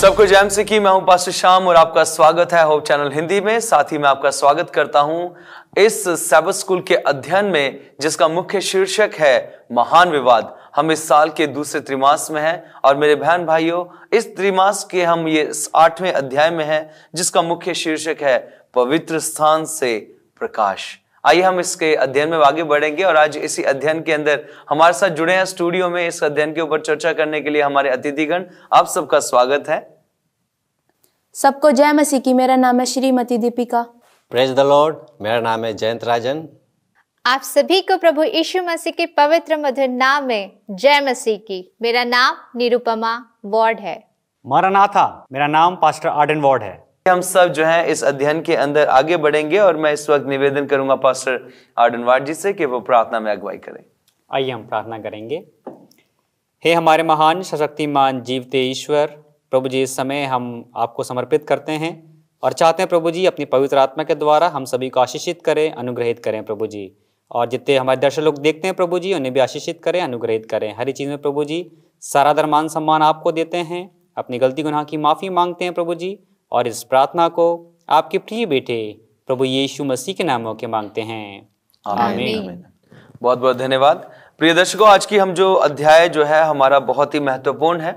सबको जैम से की मैं हूं पास शाम और आपका स्वागत है होप चैनल हिंदी में साथ ही मैं आपका स्वागत करता हूं इस सैबत स्कूल के अध्ययन में जिसका मुख्य शीर्षक है महान विवाद हम इस साल के दूसरे त्रिमास में हैं और मेरे बहन भाइयों इस त्रिमास के हम ये आठवें अध्याय में हैं जिसका मुख्य शीर्षक है पवित्र स्थान से प्रकाश आइए हम इसके अध्ययन में आगे बढ़ेंगे और आज इसी अध्ययन के अंदर हमारे साथ जुड़े हैं स्टूडियो में इस अध्ययन के ऊपर चर्चा करने के लिए हमारे अतिथिगण आप सबका स्वागत है सबको जय मसीह की मेरा नाम है Shrimati Deepika praise the lord मेरा नाम है जयंत राजन आप सभी को प्रभु यीशु मसीह के पवित्र मधुर नाम में जय मसीह की मेरा नाम निरुपमा वार्ड है मारा नाथा मेरा नाम पास्टर आर्डन वार्ड है हम सब जो है इस अध्ययन के अंदर आगे बढ़ेंगे और मैं इस वक्त निवेदन करूंगा पास्टर आर्डनवार जी से कि वो प्रार्थना में अगुवाई करें आइए हम प्रार्थना करेंगे हे हमारे महान सशक्तिमान जीवते ईश्वर प्रभु जी इस समय हम आपको समर्पित करते हैं और चाहते हैं प्रभु जी अपनी पवित्र आत्मा के द्वारा हम सभी को आशीषित करें अनुग्रहित करें प्रभु जी और जितने हमारे दर्शक लोग देखते हैं प्रभु जी उन्हें भी आशीषित करें अनुग्रहित करें हर चीज़ में प्रभु जी सारा दर मान सम्मान आपको देते हैं अपनी गलती गुनाह की माफ़ी मांगते हैं प्रभु जी और इस प्रार्थना को आपके प्रिय बेटे प्रभु यीशु मसीह के नामों के मांगते हैं आमीन बहुत बहुत धन्यवाद प्रिय दर्शकों आज की हम जो अध्याय जो है हमारा बहुत ही महत्वपूर्ण है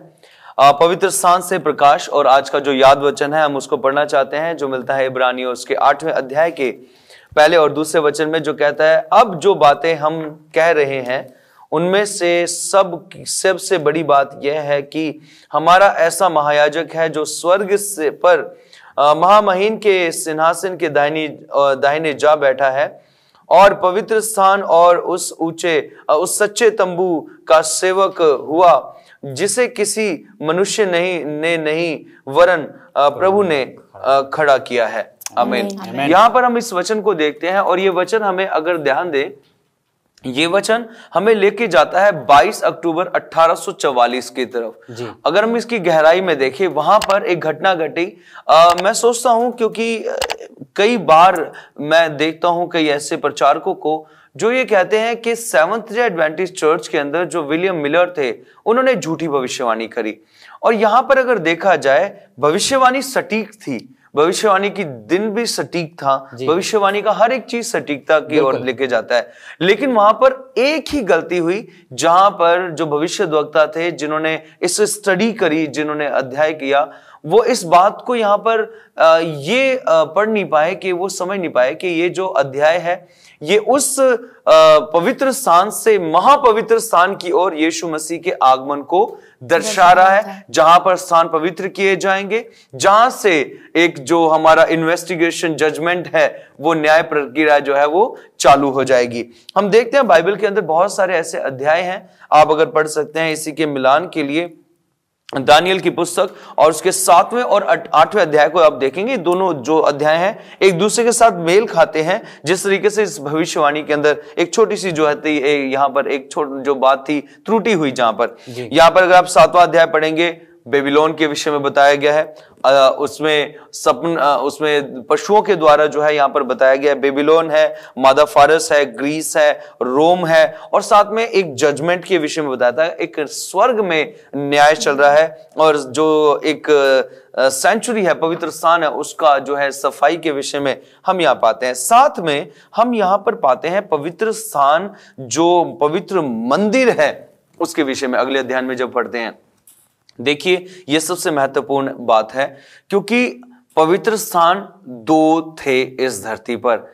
पवित्र स्थान से प्रकाश और आज का जो याद वचन है हम उसको पढ़ना चाहते हैं जो मिलता है इब्रानी उसके आठवें अध्याय के पहले और दूसरे वचन में जो कहता है अब जो बातें हम कह रहे हैं उनमें से सब सबसे बड़ी बात यह है कि हमारा ऐसा महायाजक है जो स्वर्ग से पर महामहिन के सिंहासन के दाहिनी दाहिने जा बैठा है और पवित्र स्थान और उस ऊंचे उस सच्चे तंबू का सेवक हुआ जिसे किसी मनुष्य नहीं ने नहीं वरन प्रभु ने खड़ा किया है अमेर यहाँ पर हम इस वचन को देखते हैं और ये वचन हमें अगर ध्यान दें ये वचन हमें लेके जाता है 22 अक्टूबर 1844 की तरफ अगर हम इसकी गहराई में देखें वहां पर एक घटना घटी मैं सोचता हूं क्योंकि कई बार मैं देखता हूं कई ऐसे प्रचारकों को जो ये कहते हैं कि सेवंथ डे एडवेंटिस चर्च के अंदर जो विलियम मिलर थे उन्होंने झूठी भविष्यवाणी करी और यहाँ पर अगर देखा जाए भविष्यवाणी सटीक थी भविष्यवाणी की दिन भी सटीक था भविष्यवाणी का हर एक चीज सटीकता की ओर लेके जाता है लेकिन वहां पर एक ही गलती हुई जहां पर जो भविष्य थे जिन्होंने इस स्टडी करी जिन्होंने अध्याय किया वो इस बात को यहाँ पर ये पढ़ नहीं पाए कि वो समझ नहीं पाए कि ये जो अध्याय है ये उस पवित्र स्थान से महापवित्र स्थान की ओर यीशु मसीह के आगमन को दर्शा रहा है जहां पर स्थान पवित्र किए जाएंगे जहां से एक जो हमारा इन्वेस्टिगेशन जजमेंट है वो न्याय प्रक्रिया जो है वो चालू हो जाएगी हम देखते हैं बाइबल के अंदर बहुत सारे ऐसे अध्याय हैं आप अगर पढ़ सकते हैं इसी के मिलान के लिए दानियल की पुस्तक और उसके सातवें और आठवें अध्याय को आप देखेंगे दोनों जो अध्याय हैं एक दूसरे के साथ मेल खाते हैं जिस तरीके से इस भविष्यवाणी के अंदर एक छोटी सी जो है थी यहाँ पर एक छोट जो बात थी त्रुटि हुई जहां पर यहाँ पर अगर आप सातवां अध्याय पढ़ेंगे बेबीलोन के विषय में बताया गया है उसमें सपन उसमें पशुओं के द्वारा जो है यहाँ पर बताया गया है बेबीलोन है मादा फारस है ग्रीस है रोम है और साथ में एक जजमेंट के विषय में बताया था एक स्वर्ग में न्याय चल रहा है और जो एक सेंचुरी है पवित्र स्थान है उसका जो है सफाई के विषय में हम यहाँ पाते हैं साथ में हम यहाँ पर पाते हैं पवित्र स्थान जो पवित्र मंदिर है उसके विषय में अगले अध्ययन में जब पढ़ते हैं देखिए यह सबसे महत्वपूर्ण बात है क्योंकि पवित्र स्थान दो थे इस धरती पर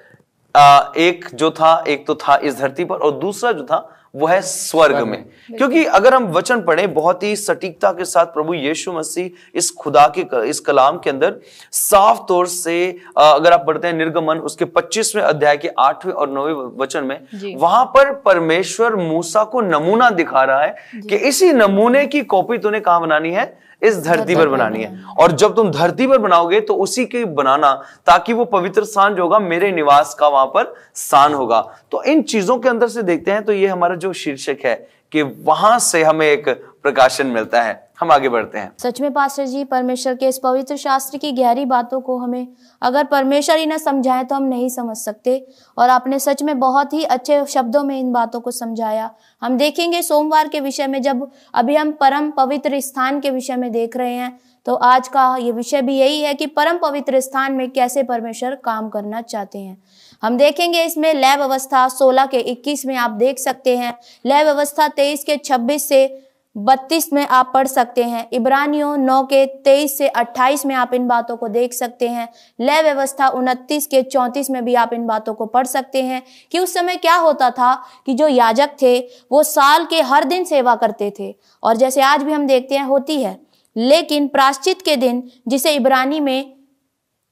आ, एक जो था एक तो था इस धरती पर और दूसरा जो था वो है स्वर्ग में क्योंकि अगर हम वचन पढ़े बहुत ही सटीकता के साथ प्रभु यीशु मसीह इस खुदा के इस कलाम के अंदर साफ तौर से अगर आप पढ़ते हैं निर्गमन उसके 25वें अध्याय के 8वें और 9वें वचन में वहां पर परमेश्वर मूसा को नमूना दिखा रहा है कि इसी नमूने की कॉपी तूने कहा बनानी है इस धरती पर बनानी है और जब तुम धरती पर बनाओगे तो उसी के बनाना ताकि वो पवित्र स्थान जो होगा मेरे निवास का वहां पर स्थान होगा तो इन चीजों के अंदर से देखते हैं तो ये हमारा जो शीर्षक है कि वहां से हमें एक प्रकाशन मिलता है हम आगे बढ़ते हैं सच में पास्टर जी परमेश्वर के इस पवित्र शास्त्र की गहरी बातों को हमें अगर परमेश्वर ही न समझाए तो हम नहीं समझ सकते और आपने सच में बहुत ही अच्छे शब्दों में इन बातों को समझाया हम देखेंगे सोमवार के विषय में जब अभी हम परम पवित्र स्थान के विषय में देख रहे हैं तो आज का ये विषय भी यही है कि परम पवित्र स्थान में कैसे परमेश्वर काम करना चाहते हैं हम देखेंगे इसमें लैब अवस्था 16 के 21 में आप देख सकते हैं लैब अवस्था 23 के 26 से 32 में आप पढ़ सकते हैं इब्रानियों 9 के 23 से 28 में आप इन बातों को देख सकते हैं लय व्यवस्था 29 के 34 में भी आप इन बातों को पढ़ सकते हैं कि उस समय क्या होता था कि जो याजक थे वो साल के हर दिन सेवा करते थे और जैसे आज भी हम देखते हैं होती है लेकिन प्राश्चित के दिन जिसे इब्रानी में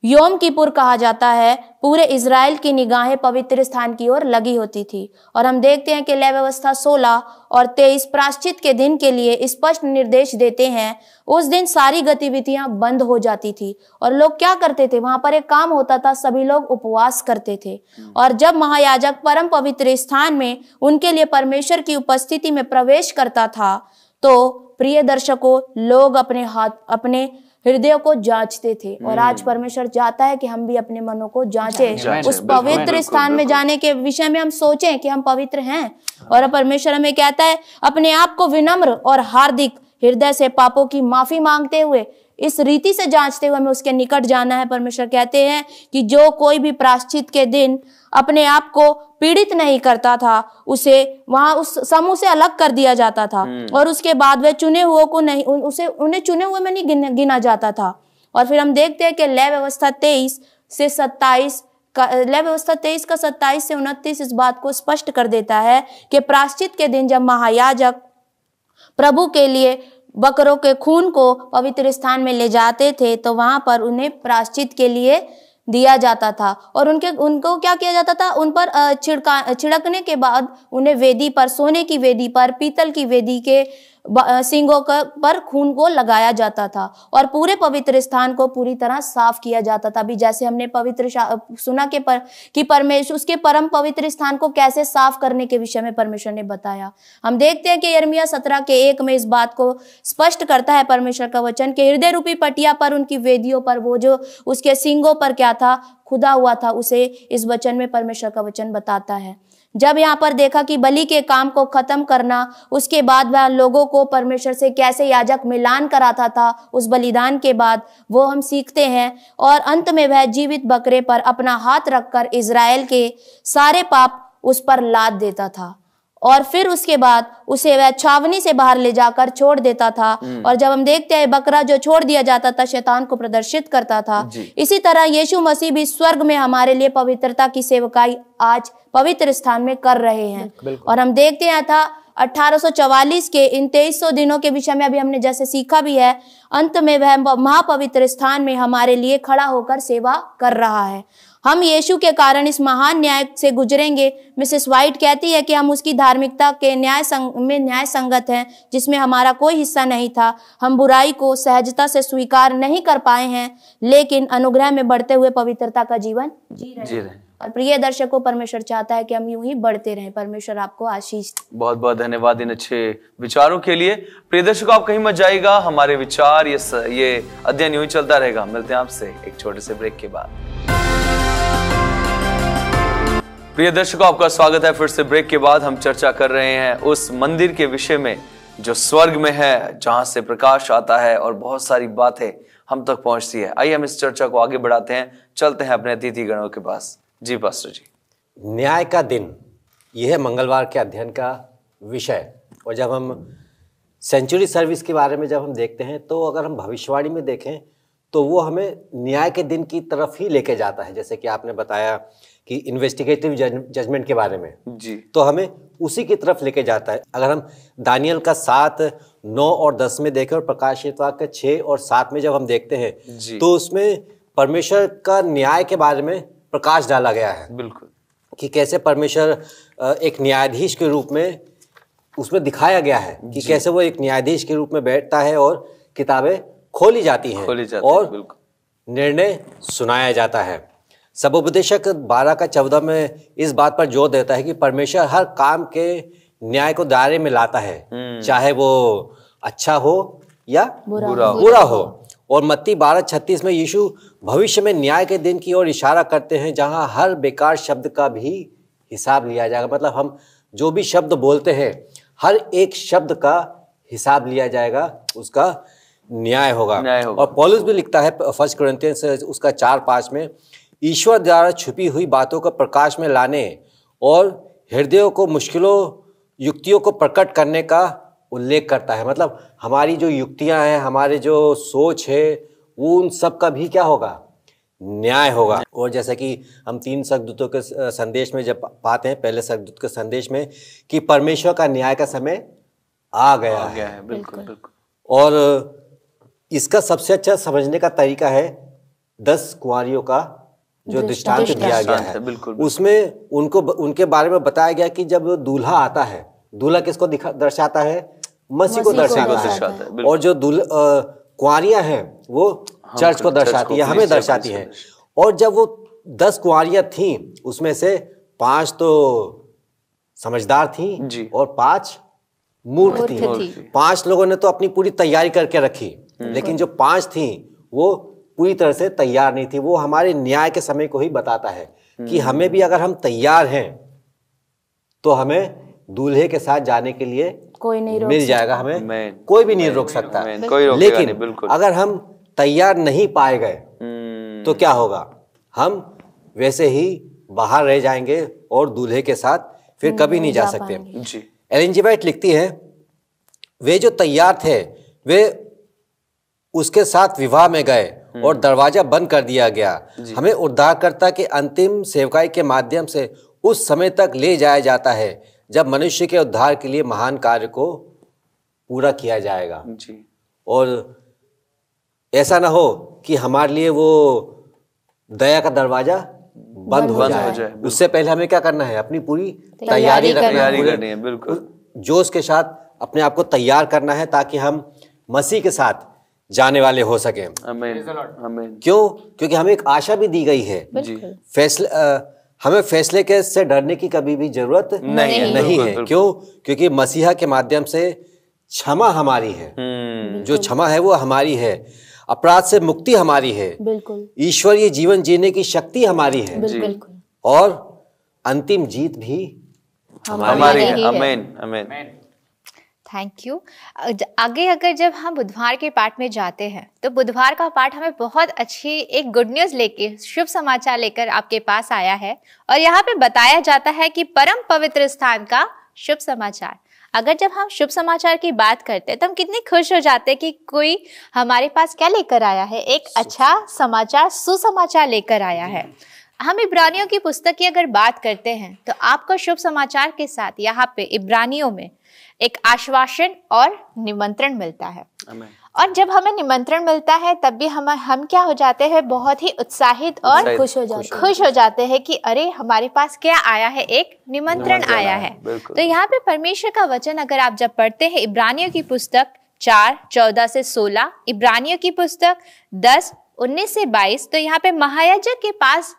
योम कीपुर कहा जाता है पूरे इसराइल की निगाहें पवित्र स्थान की ओर लगी होती थी और हम देखते हैं कि लय व्यवस्था 16 और 23 प्राश्चित के दिन के लिए स्पष्ट निर्देश देते हैं उस दिन सारी गतिविधियां बंद हो जाती थी और लोग क्या करते थे वहां पर एक काम होता था सभी लोग उपवास करते थे और जब महायाजक परम पवित्र स्थान में उनके लिए परमेश्वर की उपस्थिति में प्रवेश करता था तो प्रिय दर्शकों लोग अपने हाथ अपने हृदय को जांचते थे और आज हम्म। परमेश्वर चाहता है कि हम भी अपने मनों को जांचे उस पवित्र स्थान में जाने के विषय में हम सोचें कि हम पवित्र हैं और परमेश्वर हमें कहता है अपने आप को विनम्र और हार्दिक हृदय से पापों की माफी मांगते हुए इस रीति से जांचते हुए हमें उसके निकट जाना है परमेश्वर कहते हैं कि जो कोई भी प्राश्चित के दिन अपने आप को पीड़ित नहीं करता था उसे वहां उस समूह से अलग कर दिया जाता था हम्म। और उसके बाद वह चुने हुए को नहीं उसे उन्हें चुने हुए में नहीं गिन, गिना जाता था और फिर हम देखते हैं कि लय व्यवस्था तेईस से सत्ताईस का लय व्यवस्था तेईस का सत्ताईस से उनतीस इस बात को स्पष्ट कर देता है कि प्राश्चित के दिन जब महायाजक प्रभु के लिए बकरों के खून को पवित्र स्थान में ले जाते थे तो वहां पर उन्हें प्राश्चित के लिए दिया जाता था और उनके उनको क्या किया जाता था उन पर छिड़का छिड़कने के बाद उन्हें वेदी पर सोने की वेदी पर पीतल की वेदी के सिंगों पर खून को लगाया जाता था और पूरे पवित्र स्थान को पूरी तरह साफ किया जाता था अभी जैसे हमने पवित्र सुना के पर कि परमेश्वर उसके परम पवित्र स्थान को कैसे साफ करने के विषय में परमेश्वर ने बताया हम देखते हैं कि यर्मिया सत्रह के एक में इस बात को स्पष्ट करता है परमेश्वर का वचन के हृदय रूपी पटिया पर उनकी वेदियों पर वो जो उसके सिंगों पर क्या था खुदा हुआ था उसे इस वचन में परमेश्वर का वचन बताता है जब यहाँ पर देखा कि बलि के काम को खत्म करना उसके बाद वह लोगों को परमेश्वर से कैसे याजक मिलान कराता था उस बलिदान के बाद वो हम सीखते हैं और अंत में वह जीवित बकरे पर अपना हाथ रखकर इसराइल के सारे पाप उस पर लाद देता था और फिर उसके बाद उसे वह छावनी से बाहर ले जाकर छोड़ देता था हम्म। और जब हम देखते हैं बकरा जो छोड़ दिया जाता था शैतान को प्रदर्शित करता था इसी तरह यीशु मसीह भी स्वर्ग में हमारे लिए पवित्रता की सेवकाई आज पवित्र स्थान में कर रहे हैं और हम देखते हैं था 1844 के इन 2300 दिनों के विषय में अभी हमने जैसे सीखा भी है अंत में वह महापवित्र स्थान में हमारे लिए खड़ा होकर सेवा कर रहा है हम यीशु के कारण इस महान न्याय से गुजरेंगे मिसेस वाइट कहती है कि हम उसकी धार्मिकता के न्याय संग में न्याय संगत हैं जिसमें हमारा कोई हिस्सा नहीं था हम बुराई को सहजता से स्वीकार नहीं कर पाए हैं लेकिन अनुग्रह में बढ़ते हुए पवित्रता का जीवन जी रहे, जी रहे। और प्रिय दर्शकों परमेश्वर चाहता है कि हम यूं ही बढ़ते रहें परमेश्वर आपको आशीष बहुत बहुत धन्यवाद इन अच्छे विचारों के लिए प्रिय दर्शकों आप कहीं मत जाएगा हमारे विचार ये ये अध्ययन यूं ही चलता रहेगा मिलते हैं आपसे एक छोटे से ब्रेक के बाद प्रिय दर्शकों आपका स्वागत है फिर से ब्रेक के बाद हम चर्चा कर रहे हैं उस मंदिर के विषय में जो स्वर्ग में है जहां से प्रकाश आता है और बहुत सारी बातें हम तक पहुंचती है आइए हम इस चर्चा को आगे बढ़ाते हैं चलते हैं अपने अतिथि गणों के पास जी पास्टर जी न्याय का दिन यह मंगलवार के अध्ययन का विषय और जब हम सेंचुरी सर्विस के बारे में जब हम देखते हैं तो अगर हम भविष्यवाणी में देखें तो वो हमें न्याय के दिन की तरफ ही लेके जाता है जैसे कि आपने बताया कि इन्वेस्टिगेटिव जजमेंट के बारे में जी तो हमें उसी की तरफ लेके जाता है अगर हम दानियल का सात नौ और दस में देखें और प्रकाश वाक छः और सात में जब हम देखते हैं तो उसमें परमेश्वर का न्याय के बारे में प्रकाश डाला गया है बिल्कुल कि कैसे परमेश्वर एक न्यायाधीश के रूप में उसमें दिखाया गया है कि कैसे वो एक न्यायाधीश के रूप में बैठता है और किताबें खोली जाती हैं खोली जाती और निर्णय सुनाया जाता है सब उपदेशक बारह का चौदह में इस बात पर जोर देता है कि परमेश्वर हर काम के न्याय को दायरे में लाता है हम्म। चाहे वो अच्छा हो या बुरा, बुरा हो, बुरा हो। और मत्ती बारह छत्तीस में यीशु भविष्य में न्याय के दिन की ओर इशारा करते हैं जहां हर बेकार शब्द का भी हिसाब लिया जाएगा मतलब हम जो भी शब्द बोलते हैं हर एक शब्द का हिसाब लिया जाएगा उसका न्याय होगा, न्याय होगा। और पॉलिस भी लिखता है फर्स्ट क्रंथियंस उसका चार पाँच में ईश्वर द्वारा छुपी हुई बातों को प्रकाश में लाने और हृदयों को मुश्किलों युक्तियों को प्रकट करने का उल्लेख करता है मतलब हमारी जो युक्तियां हैं हमारे जो सोच है वो उन सब का भी क्या होगा न्याय होगा और जैसा कि हम तीन सखदूतों के संदेश में जब पाते हैं पहले सखदूत के संदेश में कि परमेश्वर का न्याय का समय आ गया है, है बिल्कुल बिल्कुल और इसका सबसे अच्छा समझने का तरीका है दस कुंवरियों का जो दृष्टांत दिया गया है बिल्कुल उसमें उनको उनके बारे में बताया गया कि जब दूल्हा आता है दूल्हा किसको दिखा दर्शाता है मसीह को दर्शाता है और जो कुआरियां हैं वो हाँ, चर्च को दर्शाती है हमें दर्शाती है और जब वो दस कुआरियां थी उसमें से पांच तो समझदार थी और पांच मूर्ख थी, थी। पांच लोगों ने तो अपनी पूरी तैयारी करके रखी लेकिन जो पांच थी वो पूरी तरह से तैयार नहीं थी वो हमारे न्याय के समय को ही बताता है कि हम्म। हमें भी अगर हम तैयार हैं तो हमें दूल्हे के साथ जाने के लिए कोई नहीं रोक मिल जाएगा हमें कोई भी नहीं रोक सकता लेकिन अगर हम तैयार नहीं पाए गए तो हम्म। क्या होगा हम वैसे ही बाहर रह जाएंगे और दूल्हे के साथ फिर कभी नहीं जा सकते एल एन जी वाइट लिखती है वे जो तैयार थे वे उसके साथ विवाह में गए हम्म। और दरवाजा बंद कर दिया गया हमें उद्धारकर्ता के अंतिम सेवकाई के माध्यम से उस समय तक ले जाया जाता है जब मनुष्य के उद्धार के लिए महान कार्य को पूरा किया जाएगा जी और ऐसा ना हो कि हमारे लिए वो दया का दरवाजा बंद हो जाए, हो जाए उससे पहले हमें क्या करना है अपनी पूरी तैयारी रखनी है बिल्कुल जोश के साथ अपने आप को तैयार करना है ताकि हम मसीह के साथ जाने वाले हो सकें क्यों क्योंकि हमें एक आशा भी दी गई है फैसला हमें फैसले के से डरने की कभी भी जरूरत नहीं है नहीं है क्यों क्योंकि मसीहा के माध्यम से क्षमा हमारी है हम्म। जो क्षमा है वो हमारी है अपराध से मुक्ति हमारी है ईश्वरीय जीवन जीने की शक्ति हमारी है और अंतिम जीत भी हमारी, हमारी है अमेन अमेन थैंक यू आगे अगर जब हम बुधवार के पाठ में जाते हैं तो बुधवार का पाठ हमें बहुत अच्छी एक गुड न्यूज़ लेके शुभ समाचार लेकर आपके पास आया है और यहाँ पे बताया जाता है कि परम पवित्र स्थान का शुभ समाचार अगर जब हम शुभ समाचार की बात करते हैं तो हम कितने खुश हो जाते हैं कि कोई हमारे पास क्या लेकर आया है एक अच्छा समाचार सुसमाचार लेकर आया है हम इब्रानियों की पुस्तक की अगर बात करते हैं तो आपको शुभ समाचार के साथ यहाँ पे इब्रानियों में एक आश्वासन और निमंत्रण मिलता है और जब हमें निमंत्रण मिलता है तब भी हम हम क्या हो जाते हैं बहुत ही उत्साहित और खुश हो जाते हैं खुश हो जाते हैं कि अरे हमारे पास क्या आया है एक निमंत्रण आया है तो यहाँ पे परमेश्वर का वचन अगर आप जब पढ़ते हैं इब्रानियों की पुस्तक चार चौदह से सोलह इब्रानियों की पुस्तक दस उन्नीस से बाईस तो यहाँ पे महायाजक के पास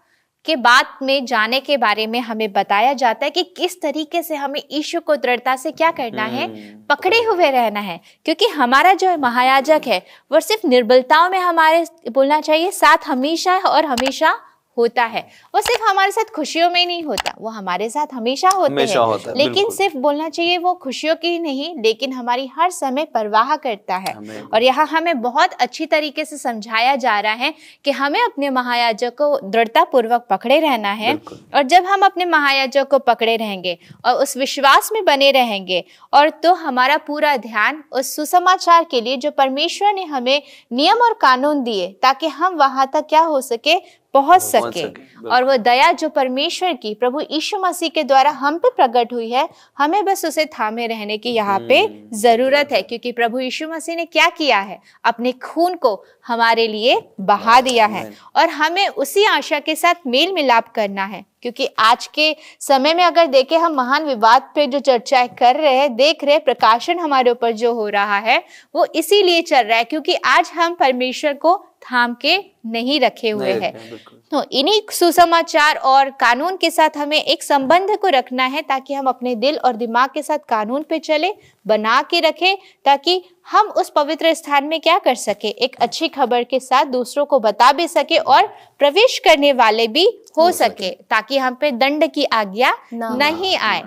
के बाद में जाने के बारे में हमें बताया जाता है कि किस तरीके से हमें ईश्वर को दृढ़ता से क्या करना है हम्म। पकड़े हुए रहना है क्योंकि हमारा जो महायाजक है वो सिर्फ निर्बलताओं में हमारे बोलना चाहिए साथ हमेशा और हमेशा होता है वो सिर्फ हमारे साथ खुशियों में नहीं होता वो हमारे साथ हमेशा होते हमेशा हैं होता है, लेकिन सिर्फ बोलना चाहिए वो खुशियों की नहीं लेकिन हमारी हर समय परवाह करता है और यहाँ हमें बहुत अच्छी तरीके से समझाया जा रहा है कि हमें अपने महायाजक को दृढ़ता पूर्वक पकड़े रहना है और जब हम अपने महायाजक को पकड़े रहेंगे और उस विश्वास में बने रहेंगे और तो हमारा पूरा ध्यान उस सुसमाचार के लिए जो परमेश्वर ने हमें नियम और कानून दिए ताकि हम वहां तक क्या हो सके पहुंच सके और वो दया जो परमेश्वर की प्रभु यीशु मसीह के द्वारा हम पे प्रकट हुई है हमें बस उसे थामे रहने की यहाँ पे हम्म, जरूरत है क्योंकि प्रभु यीशु मसीह ने क्या किया है अपने खून को हमारे लिए बहा दिया है और हमें उसी आशा के साथ मेल मिलाप करना है क्योंकि आज के समय में अगर देखें हम महान विवाद पे जो चर्चाएं कर रहे हैं देख रहे प्रकाशन हमारे ऊपर जो हो रहा है वो इसीलिए चल रहा है क्योंकि आज हम परमेश्वर को थाम के नहीं रखे हुए है तो इन्हीं सुसमाचार और कानून के साथ हमें एक संबंध को रखना है ताकि हम अपने दिल और दिमाग के साथ कानून पे चले बना के रखे ताकि हम उस पवित्र स्थान में क्या कर सके एक अच्छी खबर के साथ दूसरों को बता भी सके और प्रवेश करने वाले भी हो, हो सके ताकि हम पे दंड की आज्ञा नहीं आए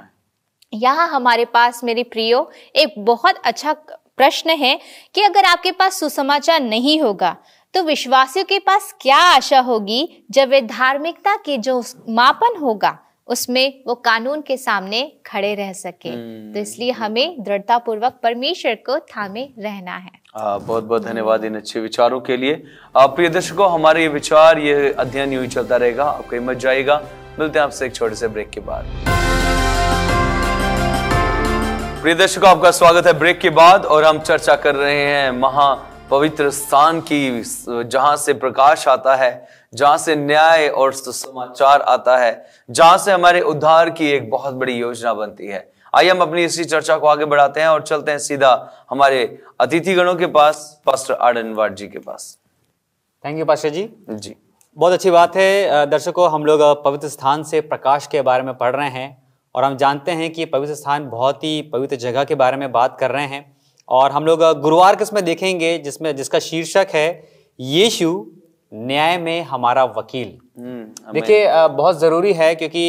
यहाँ हमारे पास मेरे प्रियो एक बहुत अच्छा प्रश्न है कि अगर आपके पास सुसमाचार नहीं होगा तो विश्वासियों के पास क्या आशा होगी जब वे धार्मिकता के जो मापन होगा उसमें वो कानून के सामने खड़े रह सके हम्म, तो इसलिए हमें दृढ़ता पूर्वक परमेश्वर को थामे रहना है आ, बहुत बहुत धन्यवाद इन अच्छे विचारों के लिए आप प्रिय दर्शकों हमारे ये विचार ये अध्ययन यूं चलता रहेगा आपको हिम्मत जाएगा मिलते हैं आपसे एक छोटे से ब्रेक के बाद प्रिय दर्शकों आपका स्वागत है ब्रेक के बाद और हम चर्चा कर रहे हैं महा पवित्र स्थान की जहां से प्रकाश आता है जहां से न्याय और समाचार आता है जहां से हमारे उद्धार की एक बहुत बड़ी योजना बनती है आइए हम अपनी इसी चर्चा को आगे बढ़ाते हैं और चलते हैं सीधा हमारे अतिथिगणों के पास पास्टर आडनवाड जी के पास thank you pastor ji ji बहुत अच्छी बात है दर्शकों हम लोग पवित्र स्थान से प्रकाश के बारे में पढ़ रहे हैं और हम जानते हैं कि पवित्र स्थान बहुत ही पवित्र जगह के बारे में बात कर रहे हैं और हम लोग गुरुवार किसमें देखेंगे जिसमें जिसका शीर्षक है यीशु न्याय में हमारा वकील हम्म, देखिए बहुत ज़रूरी है क्योंकि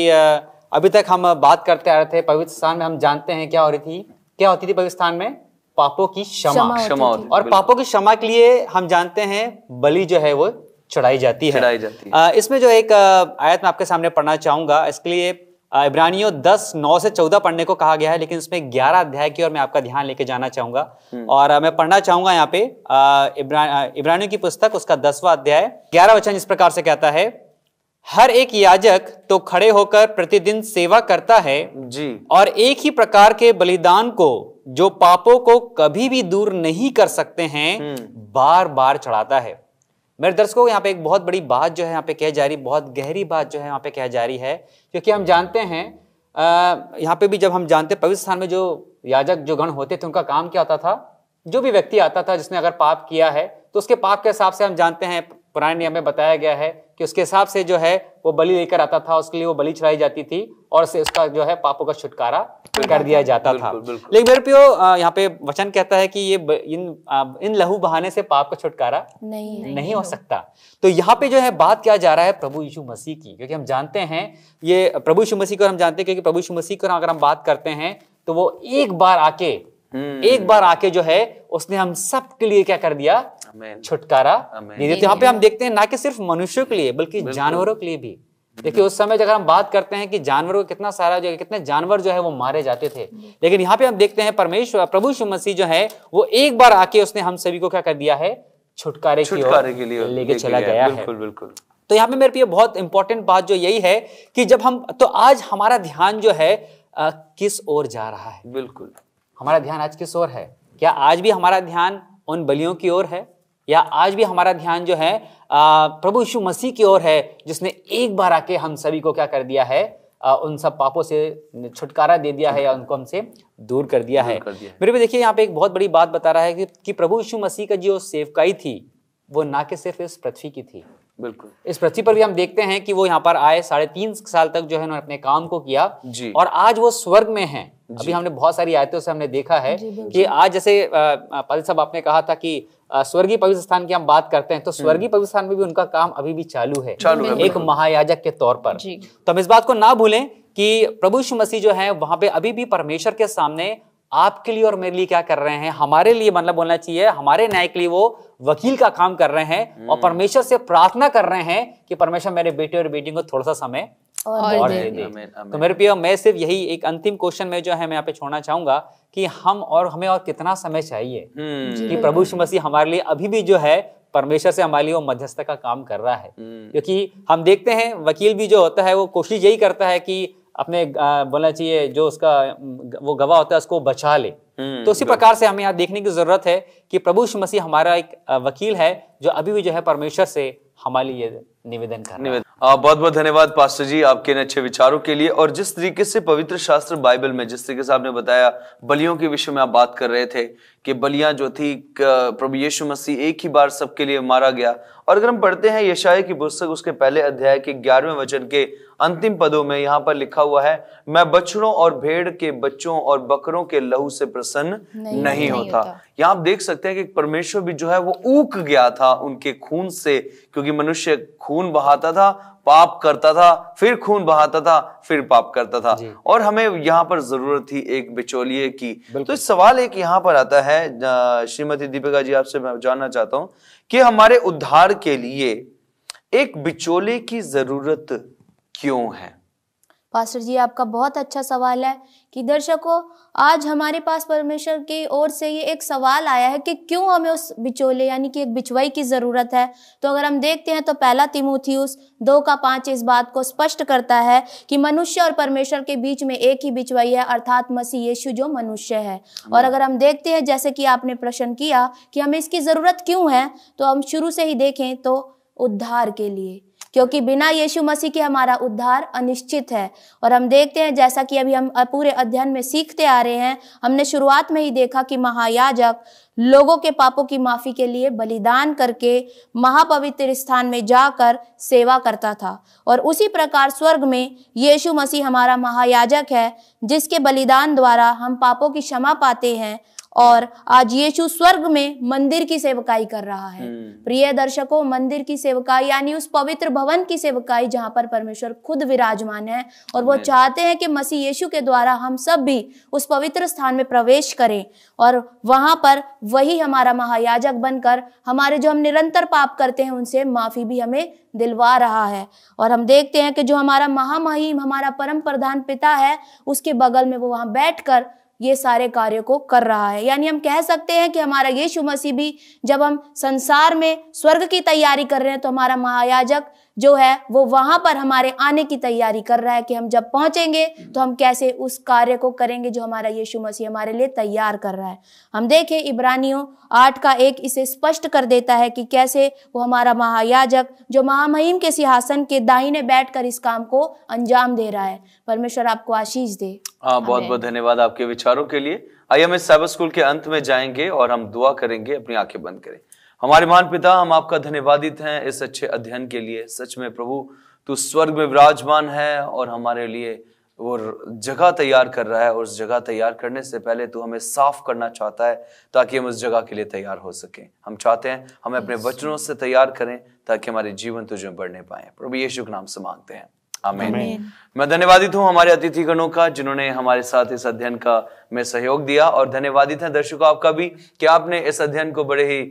अभी तक हम बात करते आ रहे थे पवित्र स्थान में हम जानते हैं क्या हो रही थी क्या होती थी पवित्र स्थान में पापों की क्षमा क्षमा और पापों की क्षमा के लिए हम जानते हैं बलि जो है वो चढ़ाई जाती है चढ़ाई जाती है इसमें जो एक आयत मैं आपके सामने पढ़ना चाहूंगा इसके लिए इब्रानियों दस नौ से चौदह पढ़ने को कहा गया है लेकिन इसमें ग्यारह अध्याय की और मैं आपका ध्यान लेके जाना चाहूंगा हम्म। और मैं पढ़ना चाहूंगा यहाँ पे इब्रानियों की पुस्तक उसका दसवा अध्याय ग्यारह वचन इस प्रकार से कहता है हर एक याजक तो खड़े होकर प्रतिदिन सेवा करता है जी और एक ही प्रकार के बलिदान को जो पापों को कभी भी दूर नहीं कर सकते हैं हम्म। बार बार चढ़ाता है मेरे दर्शकों यहाँ पे एक बहुत बड़ी बात जो है यहाँ पे कह जा रही बहुत गहरी बात जो है यहाँ पे कह जा रही है क्योंकि हम जानते हैं यहाँ पे भी जब हम जानते हैं पवित्र स्थान में जो याजक जो गण होते थे उनका काम क्या होता था जो भी व्यक्ति आता था जिसने अगर पाप किया है तो उसके पाप के हिसाब से हम जानते हैं पुराने नियम में बताया गया है कि उसके हिसाब से जो है वो बलि लेकर आता था उसके लिए वो बलि चढ़ाई जाती थी और से उसका जो है पापों का छुटकारा कर दिया जाता था लेकिन मेरे प्यो यहाँ पे वचन कहता है कि ये इन इन लहू बहाने से पाप का छुटकारा नहीं नहीं, नहीं हो सकता तो यहाँ पे जो है बात क्या जा रहा है प्रभु यीशु मसीह की क्योंकि हम जानते हैं ये प्रभु यीशु मसीह को हम जानते हैं क्योंकि प्रभु यीशु मसीह को अगर हम बात करते हैं तो वो एक बार आके हम्म। एक बार आके जो है उसने हम सब के लिए क्या कर दिया छुटकारा नहीं देते यहाँ पे हम देखते हैं ना कि सिर्फ मनुष्यों के लिए बल्कि जानवरों के लिए भी देखिए उस समय अगर हम बात करते हैं कि जानवरों का कितना सारा जो कितने जानवर जो है वो मारे जाते थे लेकिन यहाँ पे हम देखते हैं परमेश्वर प्रभु शिव मसीह जो है वो एक बार आके उसने हम सभी को क्या कर दिया है छुटकारे की के लिए लेके चला गया है बिल्कुल बिल्कुल तो यहाँ पे मेरे पे बहुत इंपॉर्टेंट बात जो यही है कि जब हम तो आज हमारा ध्यान जो है आ, किस ओर जा रहा है बिल्कुल हमारा ध्यान आज किस ओर है क्या आज भी हमारा ध्यान उन बलियों की ओर है या आज भी हमारा ध्यान जो है प्रभु यीशु मसीह की ओर है जिसने एक बार आके हम सभी को क्या कर दिया है उन सब पापों से छुटकारा दे दिया है या उनको हमसे दूर कर दिया है मेरे भी देखिए यहाँ पे एक बहुत बड़ी बात बता रहा है कि, कि प्रभु यीशु मसीह का जो सेवकाई थी वो ना कि सिर्फ इस पृथ्वी की थी बिल्कुल इस पृथ्वी पर भी हम देखते हैं कि वो यहाँ पर आए साढ़े तीन साल तक जो है उन्होंने अपने काम को किया और आज वो स्वर्ग में हैं अभी हमने बहुत सारी आयतों से हमने देखा है कि आज जैसे पाल साहब आपने कहा था कि स्वर्गीय पवित्र स्थान की हम बात करते हैं तो हम्म। स्वर्गीय पवित्र स्थान में भी उनका काम अभी भी चालू है चालू है एक महायाजक के तौर पर तो हम इस बात को ना भूलें कि प्रभु श्री मसीह जो है वहां पे अभी भी परमेश्वर के सामने आपके लिए और मेरे लिए क्या कर रहे हैं हमारे लिए मतलब बोलना चाहिए हमारे न्याय के लिए वो वकील का काम कर रहे हैं और हम्म। परमेश्वर से प्रार्थना कर रहे हैं कि परमेश्वर मेरे बेटे और बेटी को थोड़ा सा समय और तो मेरे प्रिय मैं सिर्फ यही एक अंतिम क्वेश्चन में जो है मैं यहाँ पे छोड़ना चाहूंगा कि हम और हमें और कितना समय चाहिए हम्म। कि प्रभु मसीह हमारे लिए अभी भी जो है परमेश्वर से हमारे लिए वो मध्यस्थ का काम कर रहा है हम्म। क्योंकि हम देखते हैं वकील भी जो होता है वो कोशिश यही करता है कि अपने बोलना चाहिए जो उसका वो गवाह होता है उसको बचा ले हम्म, तो उसी प्रकार से हमें यहाँ देखने की जरूरत है कि प्रभु मसीह हमारा एक वकील है जो अभी भी जो है परमेश्वर से हमारे लिए निवेदन करना निवेदन बहुत बहुत धन्यवाद पास्टर जी आपके इन अच्छे विचारों के लिए और जिस तरीके से पवित्र शास्त्र बाइबल में जिस तरीके से आपने बताया बलियों के विषय में आप बात कर रहे थे कि बलियां जो थी प्रभु यीशु मसीह एक ही बार सबके लिए मारा गया और अगर हम पढ़ते हैं यशाय की पुस्तक उसके पहले अध्याय के ग्यारहवें वचन के अंतिम पदों में यहाँ पर लिखा हुआ है मैं बछड़ों और भेड़ के बच्चों और बकरों के लहू से प्रसन्न नहीं, नहीं होता, होता। यहाँ आप देख सकते हैं कि परमेश्वर भी जो है वो ऊक गया था उनके खून से क्योंकि मनुष्य खून बहाता था पाप करता था फिर खून बहाता था फिर पाप करता था और हमें यहाँ पर जरूरत थी एक बिचौलिए की तो सवाल एक यहाँ पर आता है श्रीमती दीपिका जी आपसे मैं जानना चाहता हूँ कि हमारे उद्धार के लिए एक बिचौले की जरूरत क्यों है पास्टर जी आपका बहुत अच्छा सवाल है कि दर्शकों आज हमारे पास परमेश्वर की ओर से ये एक सवाल आया है कि क्यों हमें उस बिचोले यानी कि एक बिचवाई की ज़रूरत है तो अगर हम देखते हैं तो पहला तिमोथियस दो का पाँच इस बात को स्पष्ट करता है कि मनुष्य और परमेश्वर के बीच में एक ही बिचवाई है अर्थात मसीह यीशु जो मनुष्य है और हाँ। अगर हम देखते हैं जैसे कि आपने प्रश्न किया कि हमें इसकी ज़रूरत क्यों है तो हम शुरू से ही देखें तो उद्धार के लिए क्योंकि बिना यीशु मसीह के हमारा उद्धार अनिश्चित है और हम देखते हैं जैसा कि अभी हम पूरे अध्ययन में सीखते आ रहे हैं हमने शुरुआत में ही देखा कि महायाजक लोगों के पापों की माफी के लिए बलिदान करके महापवित्र स्थान में जाकर सेवा करता था और उसी प्रकार स्वर्ग में यीशु मसीह हमारा महायाजक है जिसके बलिदान द्वारा हम पापों की क्षमा पाते हैं और आज यीशु स्वर्ग में मंदिर की सेवकाई कर रहा है हम्म। प्रिय दर्शकों मंदिर की सेवकाई यानी उस पवित्र भवन की सेवकाई जहां पर परमेश्वर खुद विराजमान है और वो चाहते हैं कि मसीह यीशु के द्वारा हम सब भी उस पवित्र स्थान में प्रवेश करें और वहां पर वही हमारा महायाजक बनकर हमारे जो हम निरंतर पाप करते हैं उनसे माफी भी हमें दिलवा रहा है और हम देखते हैं कि जो हमारा महामहिम हमारा परम प्रधान पिता है उसके बगल में वो वहां बैठकर ये सारे कार्य को कर रहा है यानी हम कह सकते हैं कि हमारा यीशु मसीह भी जब हम संसार में स्वर्ग की तैयारी कर रहे हैं तो हमारा महायाजक जो है वो वहां पर हमारे आने की तैयारी कर रहा है कि हम जब पहुंचेंगे तो हम कैसे उस कार्य को करेंगे जो हमारा यीशु मसीह हमारे लिए तैयार कर रहा है हम देखें इब्रानियों आठ का एक इसे स्पष्ट कर देता है कि कैसे वो हमारा महायाजक जो महामहिम के सिंहासन के दाहिने बैठकर इस काम को अंजाम दे रहा है परमेश्वर आपको आशीष दे हाँ बहुत बहुत धन्यवाद आपके विचारों के लिए आइए हम इस साइबर स्कूल के अंत में जाएंगे और हम दुआ करेंगे अपनी आंखें बंद करें हमारे महान पिता हम आपका धन्यवादित हैं इस अच्छे अध्ययन के लिए सच में प्रभु तू स्वर्ग में विराजमान है और हमारे लिए वो जगह तैयार कर रहा है और उस जगह तैयार करने से पहले तू हमें साफ करना चाहता है ताकि हम उस जगह के लिए तैयार हो सकें हम चाहते हैं हमें अपने वचनों से तैयार करें ताकि हमारे जीवन तुझे बढ़ने पाए प्रभु यीशु के नाम से मांगते हैं आमीन मैं धन्यवादित हूँ हमारे अतिथिगणों का जिन्होंने हमारे साथ इस अध्ययन का में सहयोग दिया और धन्यवादित हैं दर्शकों आपका भी कि आपने इस अध्ययन को बड़े ही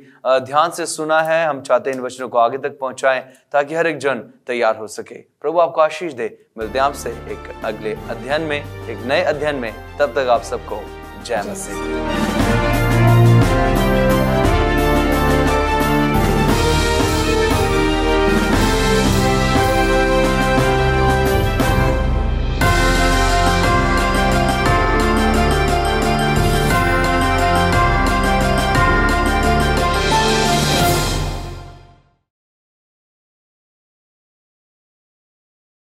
ध्यान से सुना है हम चाहते हैं इन वचनों को आगे तक पहुंचाएं ताकि हर एक जन तैयार हो सके प्रभु आपको आशीष दे मिलते हैं आपसे एक अगले अध्ययन में एक नए अध्ययन में तब तक आप सबको जय मसीह